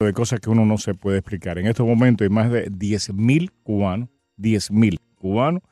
de cosas que uno no se puede explicar. En estos momentos hay más de 10.000 cubanos, 10.000 cubanos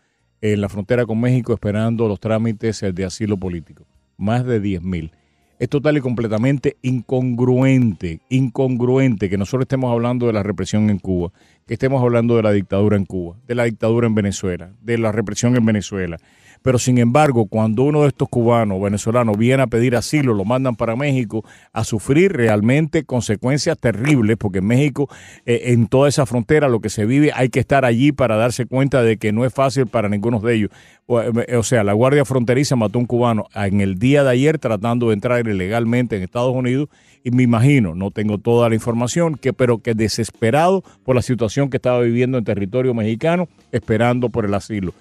en la frontera con México esperando los trámites de asilo político. Más de 10.000. Es total y completamente incongruente, incongruente que nosotros estemos hablando de la represión en Cuba, que estemos hablando de la dictadura en Cuba, de la dictadura en Venezuela, de la represión en Venezuela, pero sin embargo, cuando uno de estos cubanos, venezolanos, viene a pedir asilo, lo mandan para México a sufrir realmente consecuencias terribles, porque en México, eh, en toda esa frontera, lo que se vive, hay que estar allí para darse cuenta de que no es fácil para ninguno de ellos. Eh, o, sea, la Guardia Fronteriza mató a un cubano en el día de ayer tratando de entrar ilegalmente en Estados Unidos y me imagino, no tengo toda la información, que, pero que desesperado por la situación que estaba viviendo en territorio mexicano, esperando por el asilo.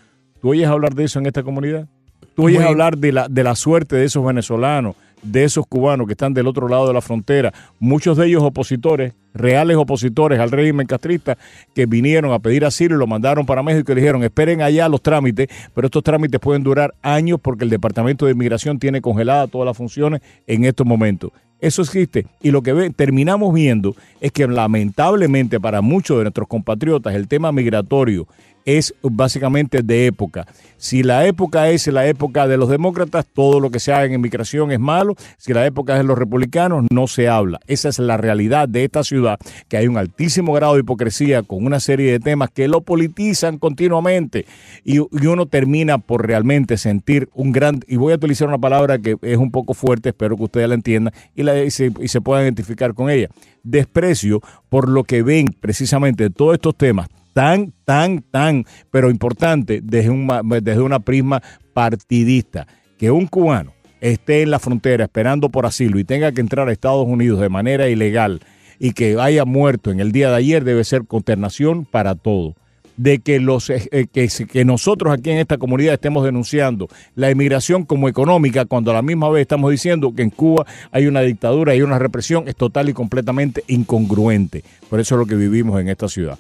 ¿Tú oyes hablar de eso en esta comunidad? ¿Tú oyes hablar de la, de la suerte de esos venezolanos, de esos cubanos que están del otro lado de la frontera, muchos de ellos opositores, reales opositores al régimen castrista, que vinieron a pedir asilo y lo mandaron para México y le dijeron, esperen allá los trámites, pero estos trámites pueden durar años porque el Departamento de Inmigración tiene congeladas todas las funciones en estos momentos. Eso existe. Y lo que terminamos viendo es que lamentablemente para muchos de nuestros compatriotas el tema migratorio es básicamente de época. Si la época es la época de los demócratas, todo lo que se haga en inmigración es malo. Si la época es de los republicanos, no se habla. Esa es la realidad de esta ciudad, que hay un altísimo grado de hipocresía con una serie de temas que lo politizan continuamente y, uno termina por realmente sentir un gran, y voy a utilizar una palabra que es un poco fuerte, espero que ustedes la entiendan y, se, y se puedan identificar con ella, desprecio por lo que ven precisamente todos estos temas tan, tan, tan, pero importante desde, un, desde una prisma partidista, que un cubano esté en la frontera esperando por asilo y tenga que entrar a Estados Unidos de manera ilegal y que haya muerto en el día de ayer debe ser consternación para todos de que, los, eh, eh, que, que, nosotros aquí en esta comunidad estemos denunciando la inmigración como económica, cuando a la misma vez estamos diciendo que en Cuba hay una dictadura y una represión, es total y completamente incongruente. Por eso es lo que vivimos en esta ciudad.